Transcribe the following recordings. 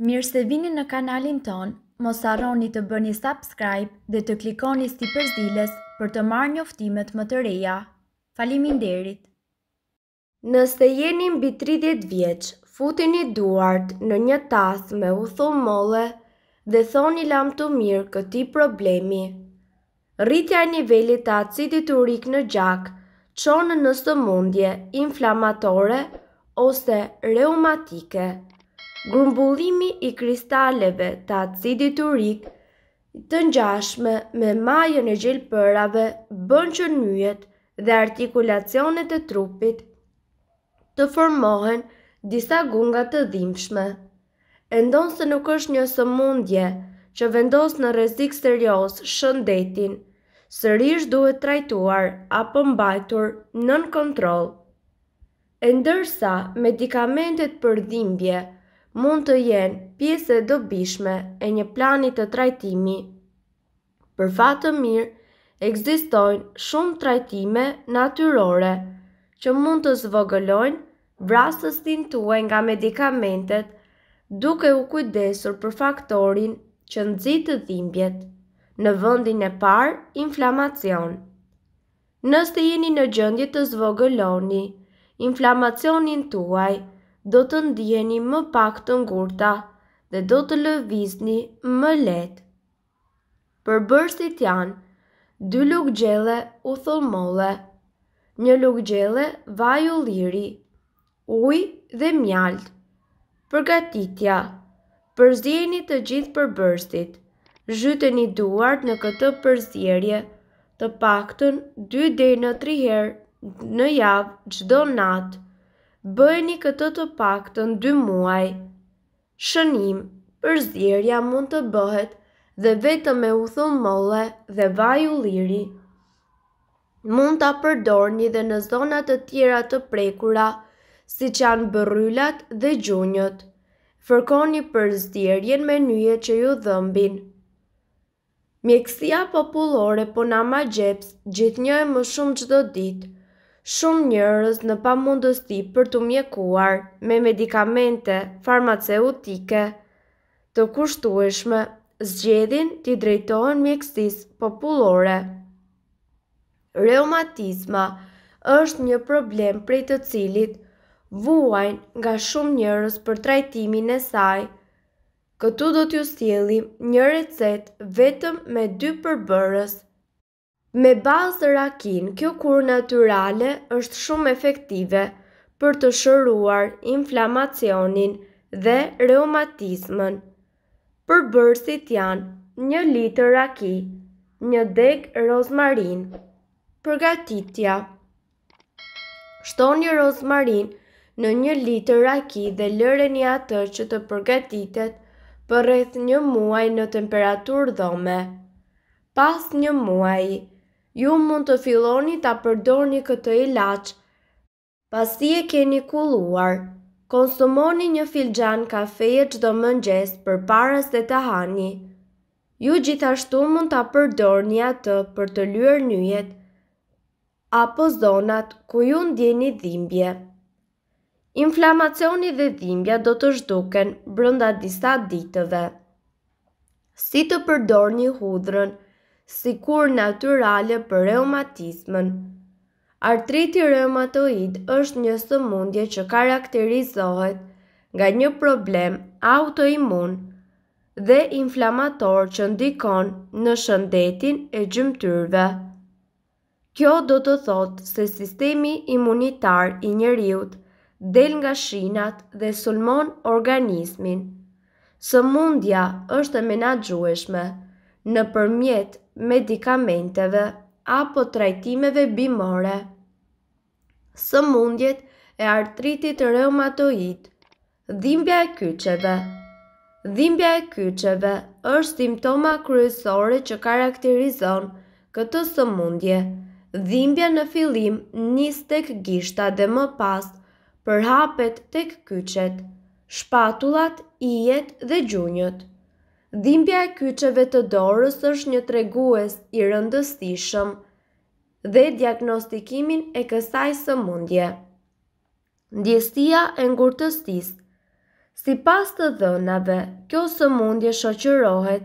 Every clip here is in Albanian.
Mirë se vini në kanalin ton, mos arroni të bëni subscribe dhe të klikoni sti përzdiles për të marrë një më të reja. Falimin derit! Nëse jeni mbi 30 vjeq, futi një duart në një tas me u thumë mole dhe thoni lam të mirë këti problemi. Rritja e nivellit të acidit urik në gjak, qonë në së mundje, inflamatore ose reumatike grumbullimi i kristaleve të acidit urik të njashme me majën e gjelpërave bën që njët dhe artikulacionet e trupit të formohen disa gungat të dhimshme. Endon se nuk është një sëmundje që vendos në rezik serios shëndetin, sërish duhet trajtuar apo mbajtur nën kontrol. Endërsa, medikamentet për dhimbje mund të jenë pjesë e dobishme e një plani të trajtimi. Për fatë të mirë, egzistojnë shumë trajtime natyrore që mund të zvogëlojnë vrasës të tue nga medikamentet duke u kujdesur për faktorin që nëzitë të dhimbjet në vëndin e parë inflamacion. Nëse jeni në gjëndje të zvogëloni, inflamacionin tuaj – do të ndjeni më pak të ngurta dhe do të lëvizni më let. Për bërstit janë, dy luk gjele u thëllmole, një luk gjele vaj u liri, uj dhe mjalt. Përgatitja, përzjeni të gjithë për bërstit, zhyteni duart në këtë përzjerje të paktën 2 dhe në 3 herë në javë gjdo natë, bëjni këtë të në 2 muaj. Shënim, përzirja mund të bëhet dhe vetëm me u molle dhe vaj u liri. Mund të përdorni dhe në zonat të tjera të prekura, si që janë bërryllat dhe gjunjët. Fërkoni përzirjen me njëje që ju dhëmbin. Mjekësia populore po nama gjeps gjithë një e më shumë qdo ditë, shumë njërës në pamundësti për të mjekuar me medikamente farmaceutike të kushtueshme zgjedhin t'i drejtohen mjekstis populore. Reumatisma është një problem prej të cilit vuajnë nga shumë njërës për trajtimin e saj. Këtu do t'ju stjeli një recet vetëm me dy përbërës Me bazë rakin, kjo kur naturale është shumë efektive për të shëruar inflamacionin dhe reumatismën. Përbërësit janë një litër raki, një deg rozmarin. Përgatitja Shtoni rozmarin në një litër raki dhe lëreni atë që të përgatitet për rreth një muaj në temperatur dhome. Pas një muaj, ju mund të filloni ta përdorni këtë ilaç. Pasi e keni kulluar, konsumoni një filxhan kafeje çdo mëngjes përpara se të hani. Ju gjithashtu mund ta përdorni atë për të lyër nyjet apo zonat ku ju ndjeni dhimbje. Inflamacioni dhe dhimbja do të zhduken brenda disa ditëve. Si të përdorni hudrën – si kur naturale për reumatismën. Artriti reumatoid është një sëmundje që karakterizohet nga një problem autoimun dhe inflamator që ndikon në shëndetin e gjymtyrve. Kjo do të thotë se sistemi imunitar i njeriut del nga shinat dhe sulmon organismin. Sëmundja është e menagjueshme në përmjet medikamenteve apo trajtimeve bimore. Së mundjet e artritit reumatoid, dhimbja e kyqeve. Dhimbja e kyqeve është simptoma kryesore që karakterizon këtë së mundje. Dhimbja në filim njës tek gishta dhe më pas përhapet tek kyqet, shpatulat, ijet dhe gjunjët dhimbja e kyqeve të dorës është një tregues i rëndësishëm dhe diagnostikimin e kësaj së mundje. Ndjestia e ngurtëstis Si pas të dhënave, kjo së mundje shoqërohet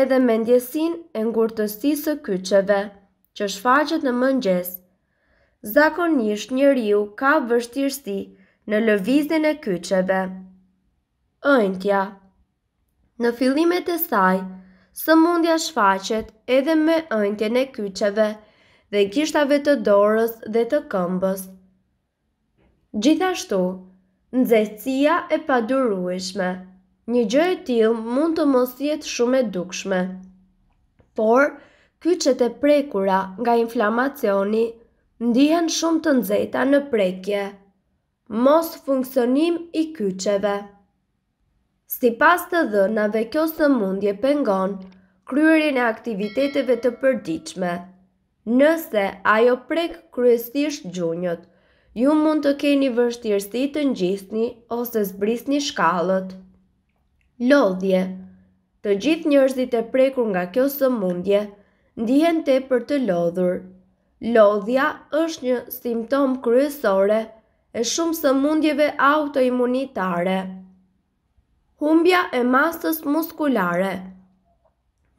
edhe me ndjesin e ngurtëstis së kyqeve që shfaqet në mëngjes. Zakonisht një riu ka vështirësi në lëvizin e kyqeve. Ëntja Në fillimet e saj, së mundja shfaqet edhe me ëntje në kyqeve dhe kishtave të dorës dhe të këmbës. Gjithashtu, nëzësia e padurueshme, një gjë e tilë mund të mos jetë shumë e dukshme. Por, kyqet e prekura nga inflamacioni ndihen shumë të nëzeta në prekje. Mos funksionim i kyqeve. Si pas të dhënave, kjo së mundje pengon kryerin e aktiviteteve të përdiqme. Nëse ajo prek kryesisht gjunjët, ju mund të keni vështirësi të njithni ose zbrisni shkallët. Lodhje Të gjithë njërzit e prekur nga kjo së mundje, ndihen te për të lodhur. Lodhja është një simptom kryesore e shumë së mundjeve autoimunitare humbja e masës muskulare.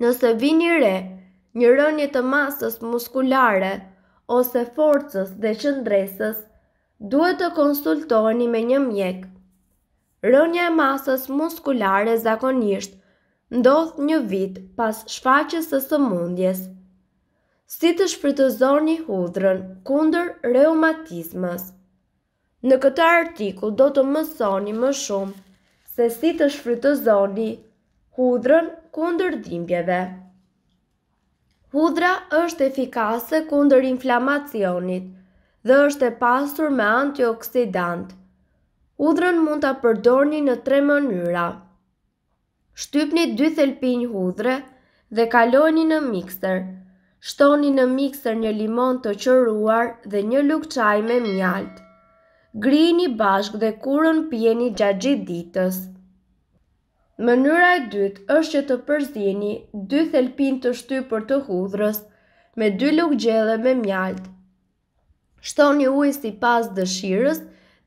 Nëse vini re, një rënje të masës muskulare ose forcës dhe qëndresës, duhet të konsultoni me një mjek. Rënja e masës muskulare zakonisht ndodh një vit pas shfaqjes së sëmundjes. Si të shfrytëzoni hudrën kundër reumatizmës? Në këtë artikull do të mësoni më shumë se si të shfrytëzoni hudrën kundër dhimbjeve. Hudra është efikase kundër inflamacionit dhe është e pasur me antioksidant. Hudrën mund të përdorni në tre mënyra. Shtypni dy thelpinj hudre dhe kaloni në mikser. Shtoni në mikser një limon të qëruar dhe një lukë qaj me mjaltë grini bashkë dhe kurën pjeni gjatë ditës. Mënyra e dytë është që të përzini dy thelpin të shty për të hudrës me dy lukë gjellë me mjaltë. Shtoni ujë si pas dëshirës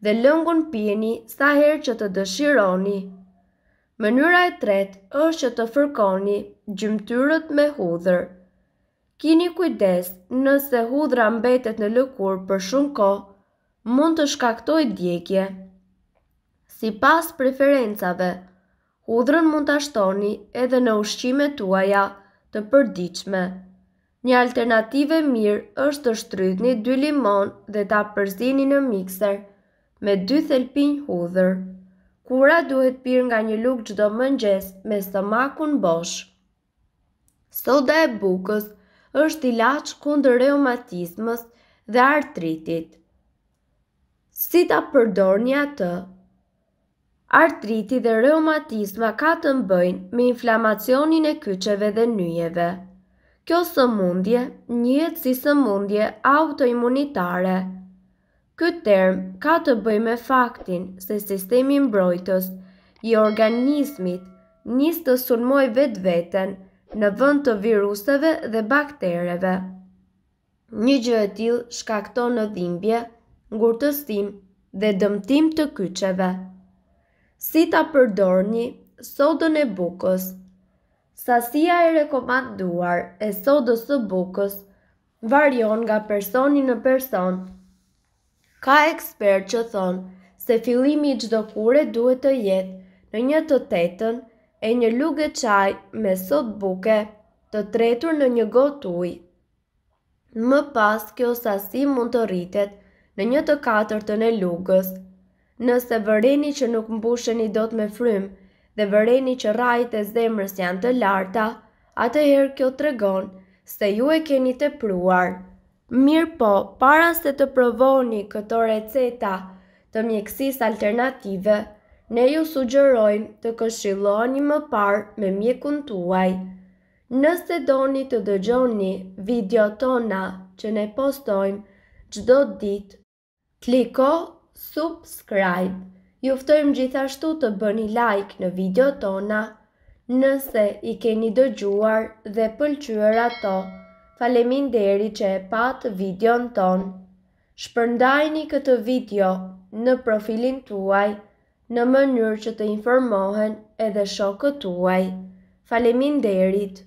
dhe lëngun pjeni sa herë që të dëshironi. Mënyra e tretë është që të fërkoni gjymtyrët me hudhër. Kini kujdes nëse hudhra mbetet në lëkur për shumë kohë, mund të shkaktoj djekje. Si pas preferencave, hudrën mund të ashtoni edhe në ushqime tuaja të përdiqme. Një alternative mirë është të shtrydhni 2 dy limon dhe të apërzini në mikser me dy thelpin hudhër, Kura duhet pyrë nga një lukë gjdo mëngjes me stomakun bosh. Soda e bukës është i lach kundër reumatismës dhe artritit si ta përdorni atë. Artriti dhe reumatisma ka të mbëjnë me inflamacionin e kyqeve dhe njëjeve. Kjo sëmundje njëtë si sëmundje autoimunitare. Këtë term ka të bëj me faktin se sistemi mbrojtës i organismit njës të sunmoj vetë vetën në vënd të viruseve dhe baktereve. Një gjë e tilë shkakton në dhimbje, ngurtësim dhe dëmtim të kyqeve. Si ta përdorni sodën e bukës? Sasia e rekomanduar e sodës së bukës varion nga personi në person. Ka ekspert që thonë se fillimi i gjdo kure duhet të jetë në një të tetën e një luge qaj me sot buke të tretur në një gotuj. Më pas kjo sasi mund të rritet në një të katërtën e lugës. Nëse vëreni që nuk mbusheni do të me frymë dhe vëreni që rajt e zemrës janë të larta, atëherë kjo të regonë se ju e keni të pruar. Mirë po, para se të provoni këto receta të mjekësis alternative, ne ju sugjerojmë të këshiloni më parë me mjekun tuaj. Nëse doni të dëgjoni video tona që ne postojmë gjdo ditë kliko subscribe. Juftojmë gjithashtu të bëni like në video tona, nëse i keni dëgjuar dhe pëlqyër ato. Falemin deri që e patë video në tonë. Shpërndajni këtë video në profilin tuaj, në mënyrë që të informohen edhe shokët tuaj. Falemin derit!